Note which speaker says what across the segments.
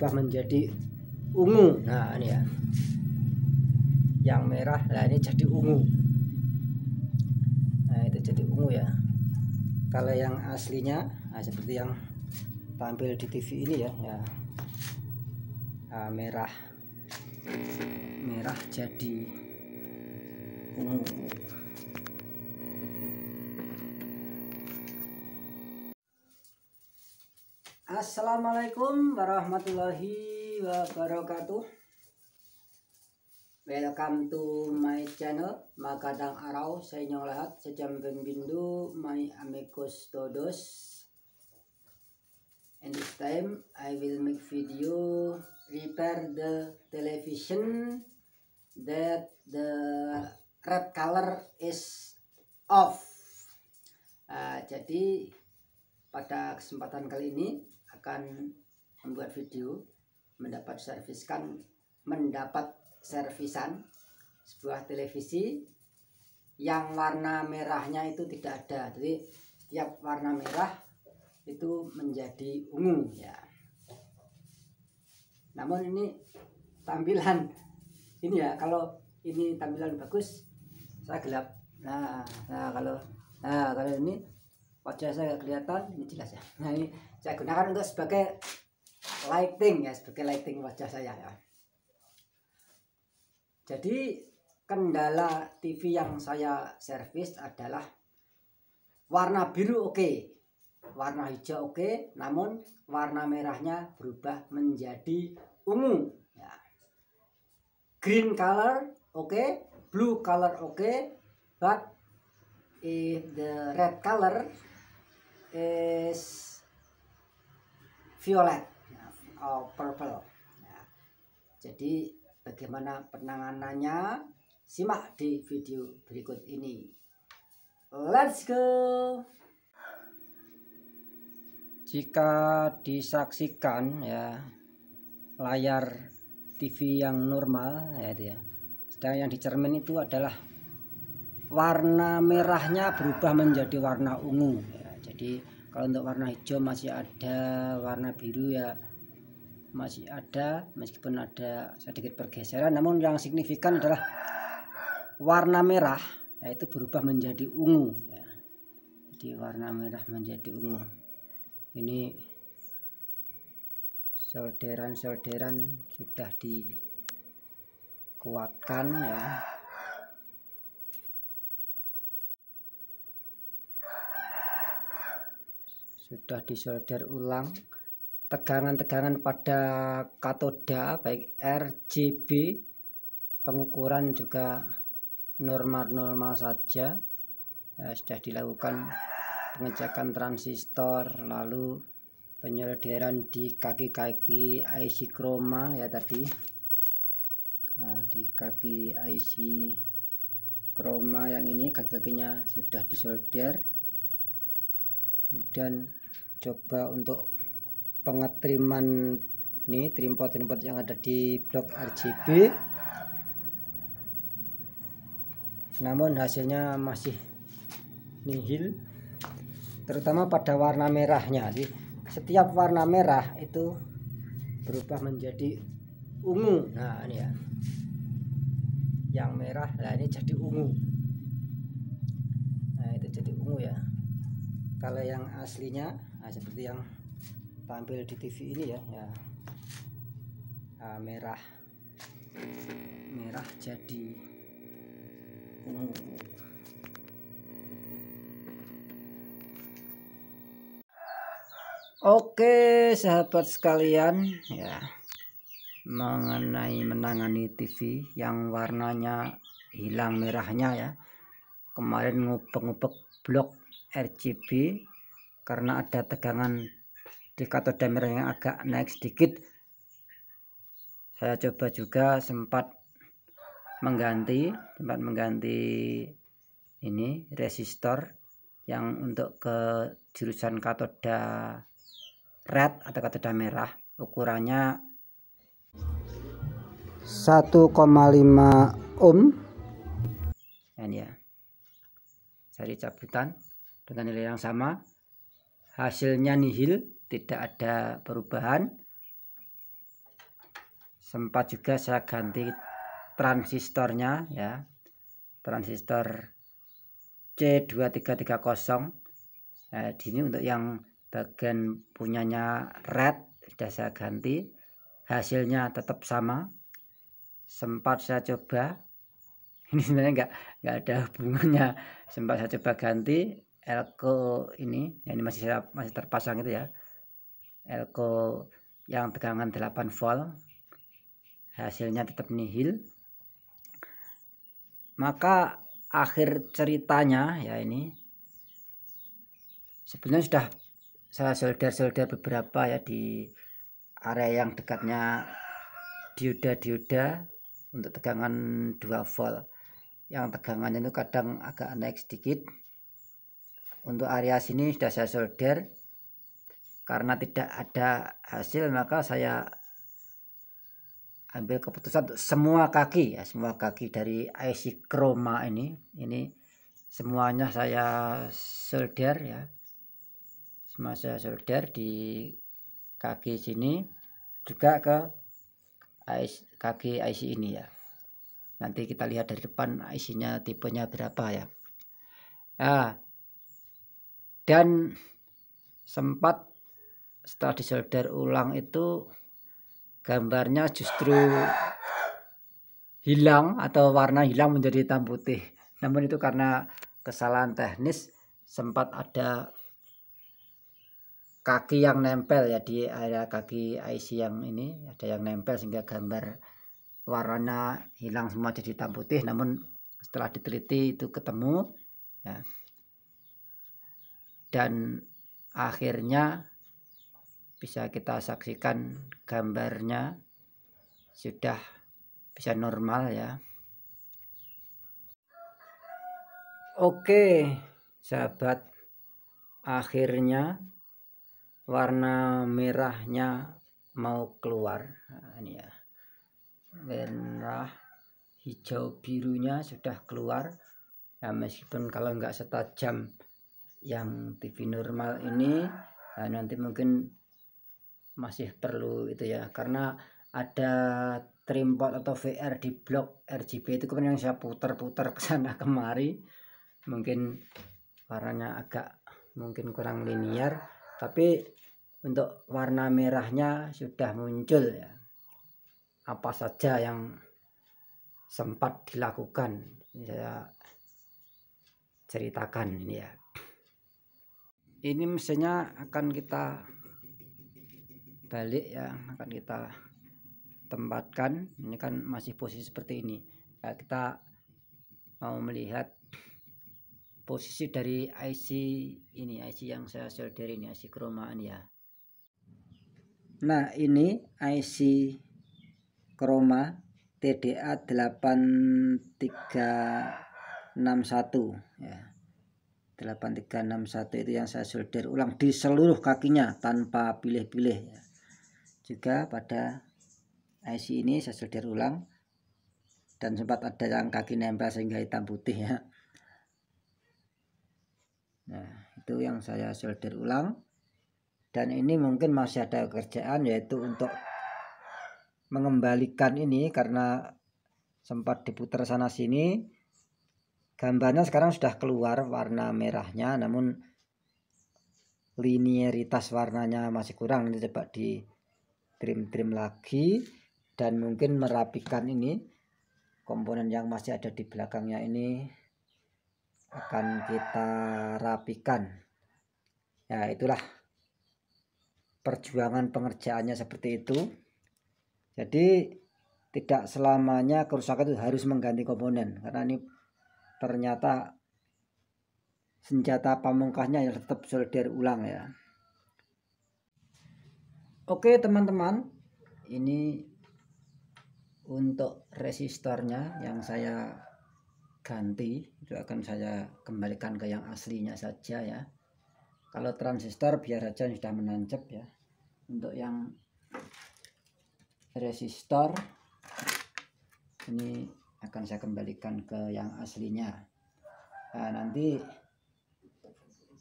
Speaker 1: berubah menjadi ungu nah ini ya yang merah nah ini jadi ungu nah itu jadi ungu ya kalau yang aslinya nah seperti yang tampil di TV ini ya ya nah, merah merah jadi ungu Assalamualaikum warahmatullahi wabarakatuh Welcome to my channel Makadang Arau Saya inyong lahat Sejam pembindu My amicus todos And this time I will make video Repair the television That the red color is off uh, Jadi pada kesempatan kali ini akan membuat video mendapat serviskan mendapat servisan sebuah televisi yang warna merahnya itu tidak ada jadi setiap warna merah itu menjadi ungu ya namun ini tampilan ini ya kalau ini tampilan bagus saya gelap nah, nah kalau nah kalau ini wajah saya kelihatan ini jelas ya nah ini saya gunakan untuk sebagai lighting ya sebagai lighting wajah saya ya jadi kendala TV yang saya servis adalah warna biru oke okay. warna hijau oke okay, namun warna merahnya berubah menjadi ungu ya. green color oke okay, blue color oke okay, but if the red color is violet ya, or oh, purple. Ya. jadi bagaimana penanganannya? Simak di video berikut ini. Let's go! Jika disaksikan ya layar TV yang normal ya itu ya. Sedang yang dicermin itu adalah warna merahnya berubah menjadi warna ungu. Ya, jadi kalau untuk warna hijau masih ada warna biru ya masih ada meskipun ada sedikit pergeseran namun yang signifikan adalah warna merah yaitu berubah menjadi ungu ya. jadi warna merah menjadi ungu ini solderan-solderan sudah dikuatkan ya sudah disolder ulang tegangan-tegangan pada katoda baik RGB pengukuran juga normal-normal saja ya, sudah dilakukan pengecekan transistor lalu penyolderan di kaki-kaki IC chroma ya tadi nah, di kaki IC chroma yang ini kaki-kakinya sudah disolder kemudian coba untuk pengetriman ini trimpot-trimpot yang ada di blok RGB namun hasilnya masih nihil terutama pada warna merahnya jadi setiap warna merah itu berubah menjadi ungu nah ini ya yang merah nah ini jadi ungu nah itu jadi ungu ya kalau yang aslinya nah, seperti yang tampil di TV ini ya ya nah, merah merah jadi ungu Oke sahabat sekalian ya mengenai menangani TV yang warnanya hilang merahnya ya kemarin ngupek-ngupek blok RGB karena ada tegangan di katoda merah yang agak naik sedikit saya coba juga sempat mengganti sempat mengganti ini resistor yang untuk ke jurusan katoda red atau katoda merah ukurannya 1,5 ohm dan ya saya cabutan dengan nilai yang sama hasilnya nihil tidak ada perubahan sempat juga saya ganti transistornya ya transistor C2330 nah, di sini untuk yang bagian punyanya red sudah saya ganti hasilnya tetap sama sempat saya coba ini sebenarnya enggak enggak ada hubungannya sempat saya coba ganti elko ini ya ini masih masih terpasang gitu ya elko yang tegangan 8 volt hasilnya tetap nihil maka akhir ceritanya ya ini sebenarnya sudah saya solder-solder beberapa ya di area yang dekatnya dioda-dioda untuk tegangan 2 volt yang tegangannya itu kadang agak naik sedikit untuk area sini sudah saya solder. Karena tidak ada hasil maka saya ambil keputusan untuk semua kaki ya semua kaki dari IC Chroma ini ini semuanya saya solder ya semua saya solder di kaki sini juga ke IC, kaki IC ini ya nanti kita lihat dari depan IC nya tipenya berapa ya nah dan sempat setelah disolder ulang itu gambarnya justru hilang atau warna hilang menjadi hitam putih namun itu karena kesalahan teknis sempat ada kaki yang nempel ya di area kaki IC yang ini ada yang nempel sehingga gambar warna hilang semua jadi hitam putih namun setelah diteliti itu ketemu ya dan akhirnya bisa kita saksikan gambarnya sudah bisa normal ya Oke sahabat akhirnya warna merahnya mau keluar nah, ini ya merah hijau birunya sudah keluar ya meskipun kalau nggak setajam yang TV normal ini nah, nanti mungkin masih perlu itu ya karena ada trimpot atau VR di blok RGB itu yang saya putar-putar ke sana kemari mungkin warnanya agak mungkin kurang linear tapi untuk warna merahnya sudah muncul ya apa saja yang sempat dilakukan saya ceritakan ini ya ini mesinnya akan kita balik ya akan kita tempatkan ini kan masih posisi seperti ini ya, kita mau melihat posisi dari IC ini IC yang saya solder ini IC kromaan ya nah ini IC kroma TDA 8361 ya 836.1 itu yang saya solder ulang di seluruh kakinya tanpa pilih-pilih ya. juga pada IC ini saya solder ulang dan sempat ada yang kaki nempel sehingga hitam putih ya nah itu yang saya solder ulang dan ini mungkin masih ada kerjaan yaitu untuk mengembalikan ini karena sempat diputar sana sini gambarnya sekarang sudah keluar warna merahnya namun linearitas warnanya masih kurang Ini coba di trim trim lagi dan mungkin merapikan ini komponen yang masih ada di belakangnya ini akan kita rapikan ya itulah perjuangan pengerjaannya seperti itu jadi tidak selamanya kerusakan itu harus mengganti komponen karena ini ternyata senjata pamungkasnya yang tetap solder ulang ya oke teman-teman ini untuk resistornya yang saya ganti itu akan saya kembalikan ke yang aslinya saja ya kalau transistor biar aja sudah menancap ya untuk yang resistor ini akan saya kembalikan ke yang aslinya nah, nanti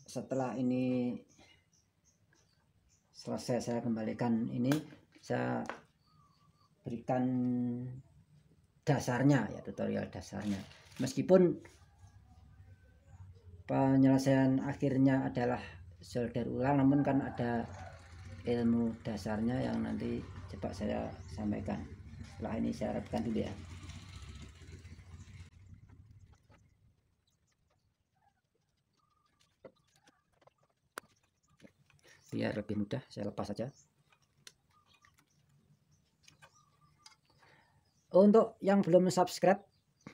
Speaker 1: setelah ini selesai saya kembalikan ini saya berikan dasarnya ya tutorial dasarnya meskipun penyelesaian akhirnya adalah solder ulang namun kan ada ilmu dasarnya yang nanti cepat saya sampaikan setelah ini saya harapkan dulu ya biar lebih mudah saya lepas saja untuk yang belum subscribe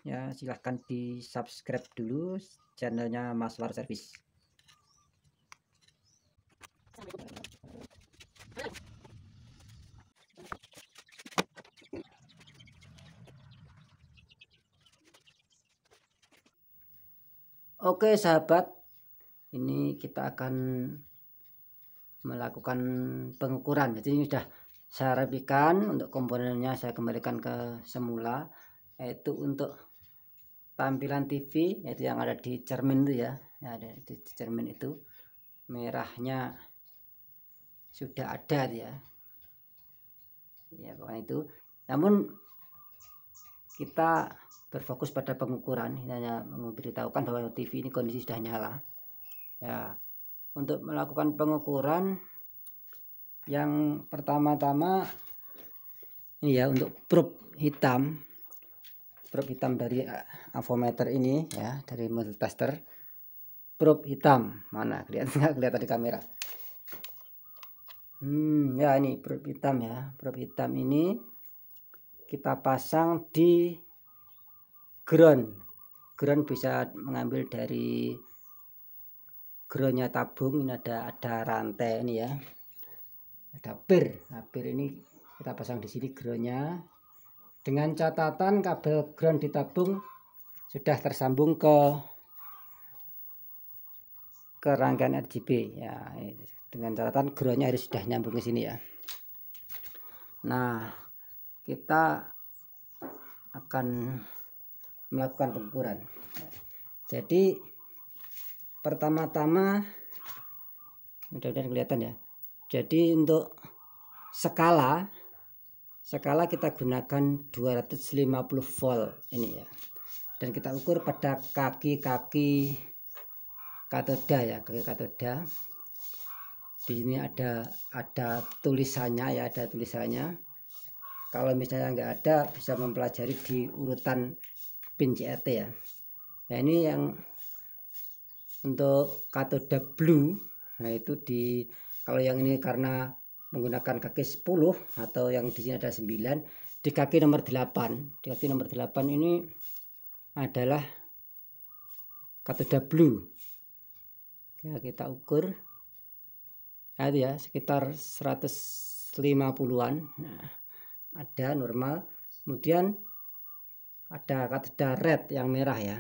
Speaker 1: ya silahkan di subscribe dulu channelnya Mas War Service Oke sahabat ini kita akan melakukan pengukuran jadi ini sudah saya rapikan untuk komponennya saya kembalikan ke semula yaitu untuk tampilan TV yaitu yang ada di cermin itu ya, yang ada di cermin itu merahnya sudah ada ya ya bukan itu namun kita berfokus pada pengukuran ini hanya memberitahukan bahwa TV ini kondisi sudah nyala ya untuk melakukan pengukuran yang pertama-tama ini ya untuk probe hitam probe hitam dari eh, avometer ini ya dari model tester probe hitam mana kelihatan nggak kelihatan di kamera hmm ya ini probe hitam ya probe hitam ini kita pasang di ground ground bisa mengambil dari gronya tabung ini ada ada rantai ini ya ada pir nah, pir ini kita pasang di sini gronya dengan catatan kabel ground ditabung sudah tersambung ke ke rangkaian RGB ya dengan catatan groundnya harus sudah nyambung ke sini ya nah kita akan melakukan pengukuran jadi pertama-tama mudah-mudahan kelihatan ya jadi untuk skala skala kita gunakan 250 volt ini ya dan kita ukur pada kaki-kaki katoda ya kaki katoda di sini ada ada tulisannya ya ada tulisannya kalau misalnya nggak ada bisa mempelajari di urutan pin CRT ya nah ini yang untuk katoda blue nah itu di kalau yang ini karena menggunakan kaki 10 atau yang di sini ada 9 di kaki nomor 8 di kaki nomor 8 ini adalah katoda blue ya, kita ukur nah, itu ya sekitar 150-an nah, ada normal kemudian ada katoda red yang merah ya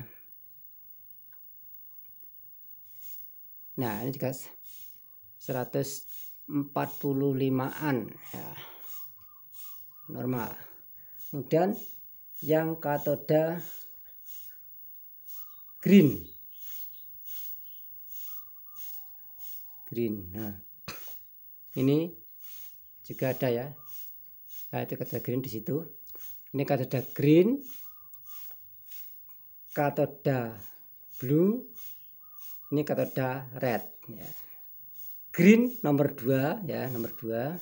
Speaker 1: nah ini juga 145an ya normal kemudian yang katoda green green nah ini juga ada ya nah, itu katoda green di situ ini katoda green katoda blue ini katoda red. Ya. Green nomor 2 ya nomor 2.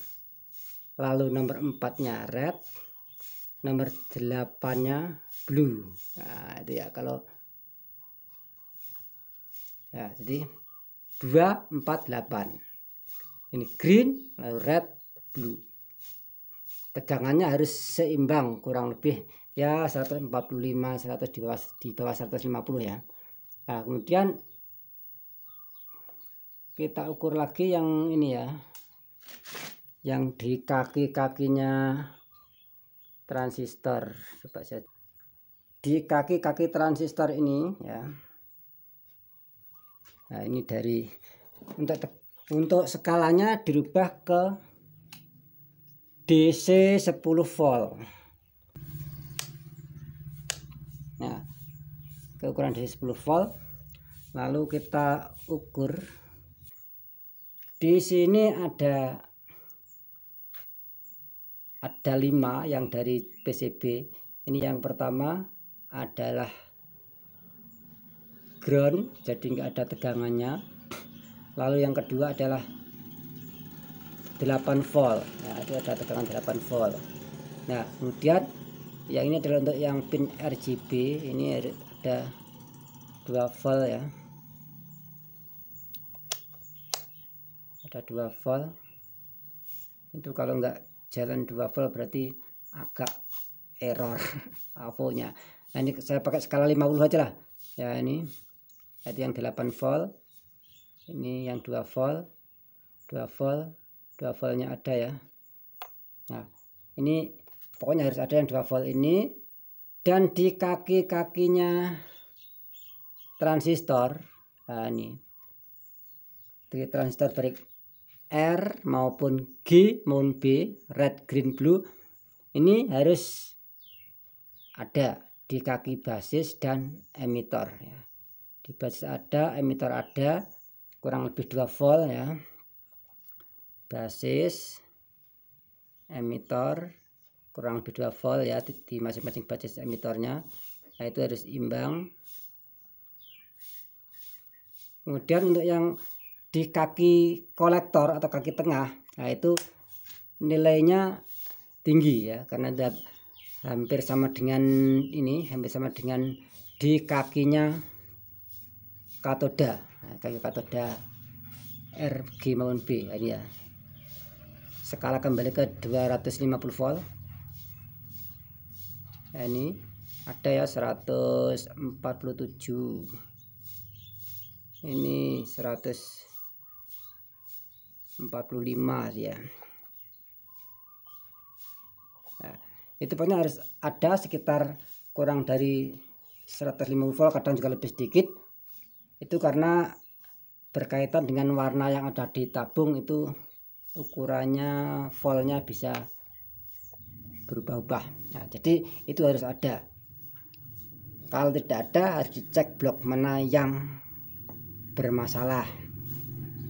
Speaker 1: Lalu nomor 4-nya red. Nomor 8-nya blue. Nah, itu ya kalau ya jadi 2 4 8. Ini green, lalu red, blue. Tegangannya harus seimbang kurang lebih ya 145 100 di bawah di bawah 150 ya. Nah, kemudian kita ukur lagi yang ini ya yang di kaki-kakinya transistor coba saya di kaki-kaki transistor ini ya nah ini dari untuk untuk skalanya dirubah ke DC 10 volt nah ke ukuran DC 10 volt lalu kita ukur di sini ada ada lima yang dari PCB. Ini yang pertama adalah ground, jadi nggak ada tegangannya. Lalu yang kedua adalah 8 volt nah itu ada tegangan 8 volt nah kemudian yang ini adalah untuk yang pin RGB ini ada 2 volt ya ada 2 volt itu kalau nggak jalan 2 volt berarti agak error avonya nah, ini saya pakai skala 50 aja lah ya ini itu yang 8 volt ini yang 2 volt 2 volt 2 voltnya ada ya nah ini pokoknya harus ada yang 2 volt ini dan di kaki-kakinya transistor nah ini di transistor break R maupun G maupun B red green blue ini harus ada di kaki basis dan emitor ya. Di basis ada, emitor ada kurang lebih 2 volt ya. Basis emitor kurang lebih 2 volt ya di masing-masing basis emitornya. Nah, itu harus imbang. Kemudian untuk yang di kaki kolektor atau kaki tengah nah itu nilainya tinggi ya karena ada hampir sama dengan ini hampir sama dengan di kakinya katoda nah, kaki katoda R G maupun B nah, ini ya skala kembali ke 250 volt nah, ini ada ya 147 ini 100 45 ya nah, itu pokoknya harus ada sekitar kurang dari 150 volt kadang juga lebih sedikit itu karena berkaitan dengan warna yang ada di tabung itu ukurannya voltnya bisa berubah-ubah nah, jadi itu harus ada kalau tidak ada harus dicek blok mana yang bermasalah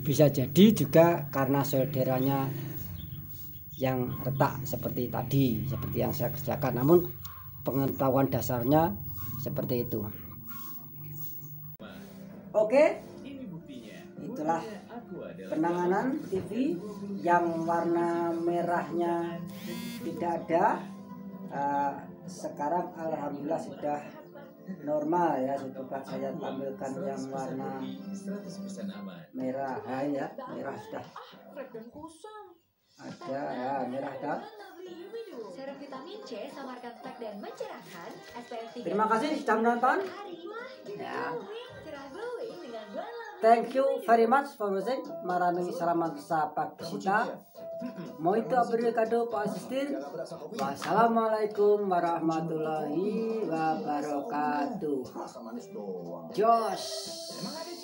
Speaker 1: bisa jadi juga karena solderannya yang retak seperti tadi seperti yang saya kerjakan namun pengetahuan dasarnya seperti itu oke itulah penanganan TV yang warna merahnya tidak ada eh, sekarang alhamdulillah sudah normal ya di tempat saya tampilkan yang warna merah ya ya merah sudah ada ya merah dah Terima kasih sudah menonton ya. Thank you very much for watching Maraming salam sahabat kita Moito kado Pak Asistir. Wassalamualaikum warahmatullahi wabarakatuh. Josh.